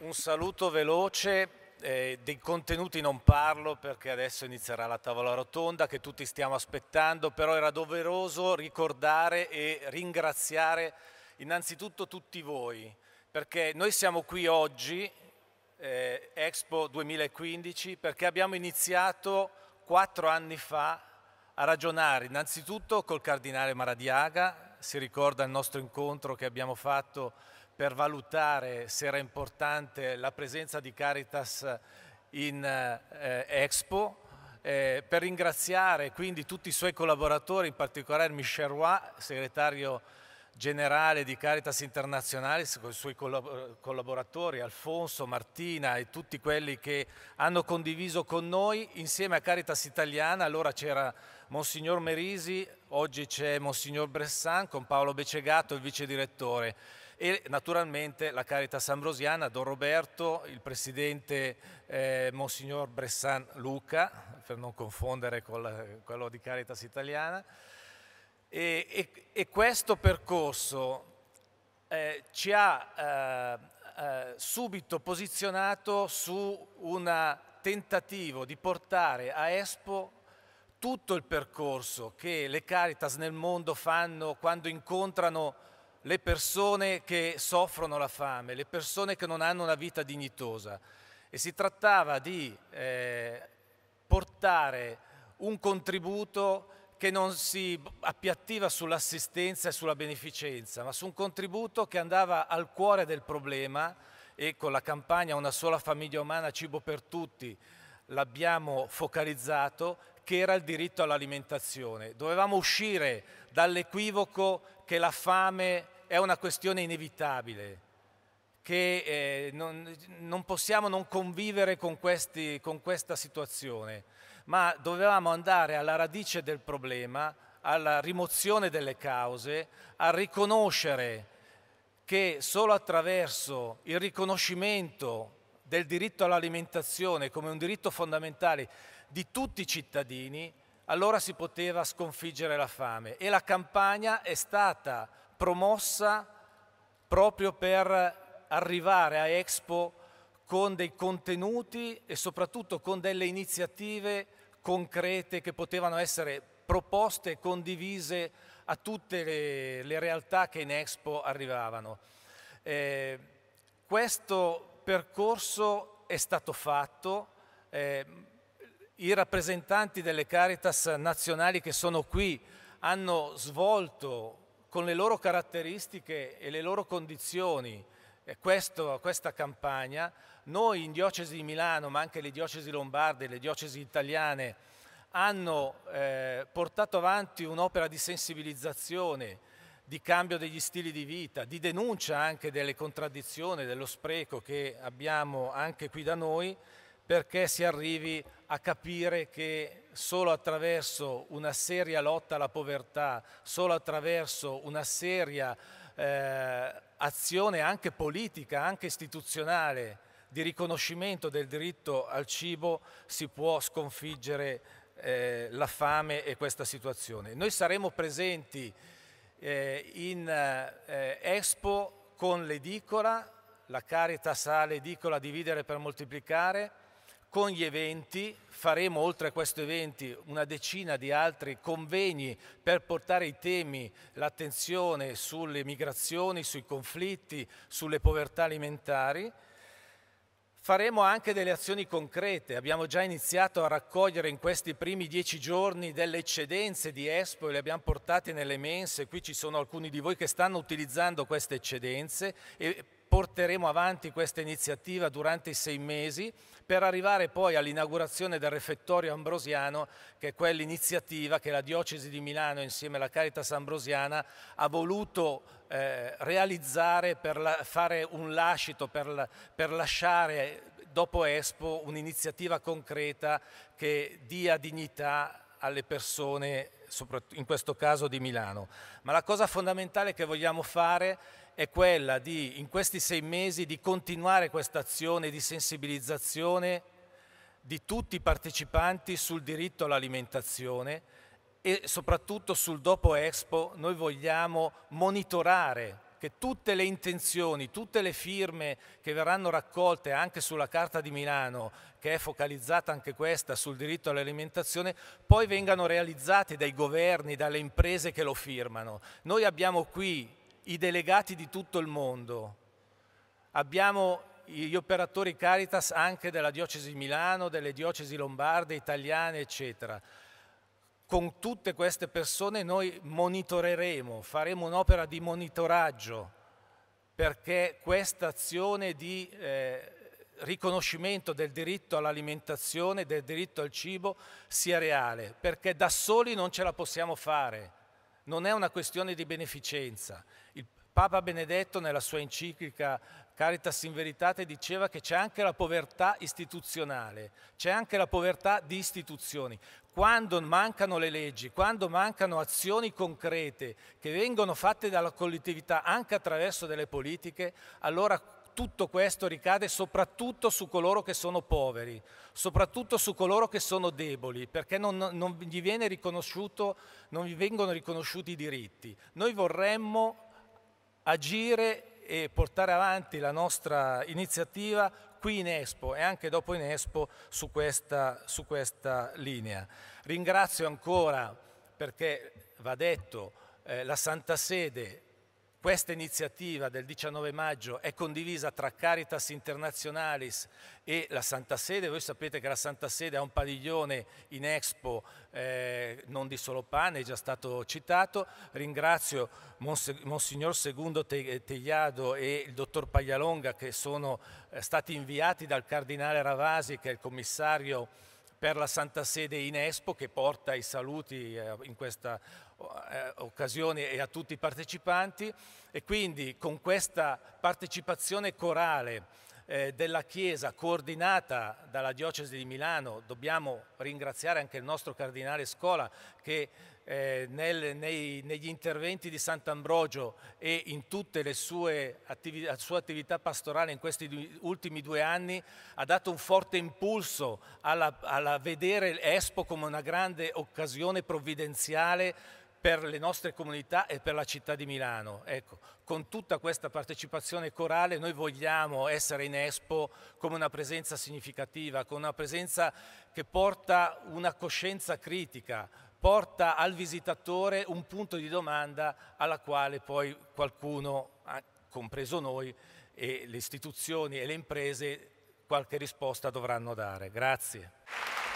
Un saluto veloce. Eh, dei contenuti non parlo perché adesso inizierà la tavola rotonda che tutti stiamo aspettando, però era doveroso ricordare e ringraziare innanzitutto tutti voi, perché noi siamo qui oggi, eh, Expo 2015, perché abbiamo iniziato quattro anni fa a ragionare innanzitutto col cardinale Maradiaga, si ricorda il nostro incontro che abbiamo fatto per valutare se era importante la presenza di Caritas in eh, eh Expo, eh, per ringraziare quindi tutti i suoi collaboratori, in particolare Michel Roy, segretario generale di Caritas Internazionale, con i suoi collaboratori Alfonso, Martina e tutti quelli che hanno condiviso con noi insieme a Caritas Italiana. Allora c'era Monsignor Merisi, oggi c'è Monsignor Bressan con Paolo Becegato, il vice direttore e naturalmente la Caritas Ambrosiana, Don Roberto, il presidente eh, Monsignor Bressan Luca, per non confondere con quello di Caritas Italiana. E, e, e questo percorso eh, ci ha eh, eh, subito posizionato su un tentativo di portare a Expo tutto il percorso che le Caritas nel mondo fanno quando incontrano le persone che soffrono la fame, le persone che non hanno una vita dignitosa e si trattava di eh, portare un contributo che non si appiattiva sull'assistenza e sulla beneficenza, ma su un contributo che andava al cuore del problema e con la campagna Una sola famiglia umana, cibo per tutti, l'abbiamo focalizzato, che era il diritto all'alimentazione. Dovevamo uscire dall'equivoco che la fame è una questione inevitabile, che eh, non, non, possiamo non convivere con, questi, con questa situazione, ma dovevamo andare alla radice del problema, alla rimozione delle cause, a riconoscere che solo attraverso il riconoscimento del diritto all'alimentazione come un diritto fondamentale di tutti i cittadini, allora si poteva sconfiggere la fame e la campagna è stata promossa proprio per arrivare a Expo con dei contenuti e soprattutto con delle iniziative concrete che potevano essere proposte e condivise a tutte le, le, realtà che in Expo arrivavano. Eh, questo percorso è stato fatto, eh, i rappresentanti delle Caritas nazionali che sono qui hanno svolto con le loro caratteristiche e le loro condizioni eh, questo, questa campagna, noi in diocesi di Milano, ma anche le diocesi lombarde, le diocesi italiane, hanno eh, portato avanti un'opera di sensibilizzazione, di cambio degli stili di vita, di denuncia anche delle contraddizioni, dello spreco che abbiamo anche qui da noi perché si arrivi a capire che solo attraverso una seria lotta alla povertà, solo attraverso una seria eh, azione anche politica, anche istituzionale, di riconoscimento del diritto al cibo si può sconfiggere eh, la fame e questa situazione. Noi saremo presenti eh, in eh, Expo con l'edicola, la carità sale edicola Dividere per Moltiplicare, con gli eventi, faremo oltre a questi eventi una decina di altri convegni per portare i temi, l'attenzione sulle migrazioni, sui conflitti, sulle povertà alimentari. Faremo anche delle azioni concrete, abbiamo già iniziato a raccogliere in questi primi dieci giorni delle eccedenze di Expo e le abbiamo portate nelle mense, qui ci sono alcuni di voi che stanno utilizzando queste eccedenze e porteremo avanti questa iniziativa durante i sei mesi per arrivare poi all'inaugurazione del refettorio ambrosiano che è quell'iniziativa che la Diocesi di Milano insieme alla Caritas Ambrosiana ha voluto eh, realizzare per la, fare un lascito, per, la, per lasciare dopo Expo un'iniziativa concreta che dia dignità alle persone, in questo caso di Milano. Ma la cosa fondamentale che vogliamo fare è quella di, in questi sei mesi, di continuare questa azione di sensibilizzazione di tutti i partecipanti sul diritto all'alimentazione e soprattutto sul dopo Expo noi vogliamo monitorare che tutte le intenzioni, tutte le firme che verranno raccolte anche sulla Carta di Milano, che è focalizzata anche questa sul diritto all'alimentazione, poi vengano realizzate dai governi, dalle imprese che lo firmano. Noi abbiamo qui i delegati di tutto il mondo, abbiamo gli operatori Caritas anche della diocesi di Milano, delle diocesi lombarde, italiane, eccetera con tutte queste persone noi monitoreremo, faremo un'opera di monitoraggio perché questa azione di eh, riconoscimento del diritto all'alimentazione, del diritto al cibo sia reale, perché da soli non ce la possiamo fare, non è una questione di beneficenza. Il, Papa Benedetto nella sua enciclica Caritas in Veritate diceva che c'è anche la povertà istituzionale, c'è anche la povertà di istituzioni. Quando mancano le leggi, quando mancano azioni concrete che vengono fatte dalla collettività anche attraverso delle politiche, allora tutto questo ricade soprattutto su coloro che sono poveri, soprattutto su coloro che sono deboli, perché non, non gli, non gli vengono riconosciuti i diritti. Noi vorremmo agire e portare avanti la nostra iniziativa qui in Expo e anche dopo in Expo su questa, su questa linea. Ringrazio ancora, perché va detto, eh, la Santa Sede questa iniziativa del 19 maggio è condivisa tra Caritas Internationalis e la Santa Sede. Voi sapete che la Santa Sede ha un padiglione in Expo eh, non di solo pane, è già stato citato. Ringrazio Monse Monsignor Segundo Tegliado e il dottor Paglialonga che sono eh, stati inviati dal Cardinale Ravasi, che è il commissario per la Santa Sede in Expo che porta i saluti eh, in questa eh, occasione e a tutti i partecipanti e quindi con questa partecipazione corale eh, della Chiesa coordinata dalla Diocesi di Milano, dobbiamo ringraziare anche il nostro Cardinale Scola che eh, nel, nei, negli interventi di Sant'Ambrogio e in tutte le sue attivi, sua attività pastorale in questi due, ultimi due anni ha dato un forte impulso alla, alla vedere Expo come una grande occasione provvidenziale per le nostre comunità e per la città di Milano. Ecco, con tutta questa partecipazione corale noi vogliamo essere in Expo come una presenza significativa, con una presenza che porta una coscienza critica, porta al visitatore un punto di domanda alla quale poi qualcuno, compreso noi, e le istituzioni e le imprese qualche risposta dovranno dare. Grazie.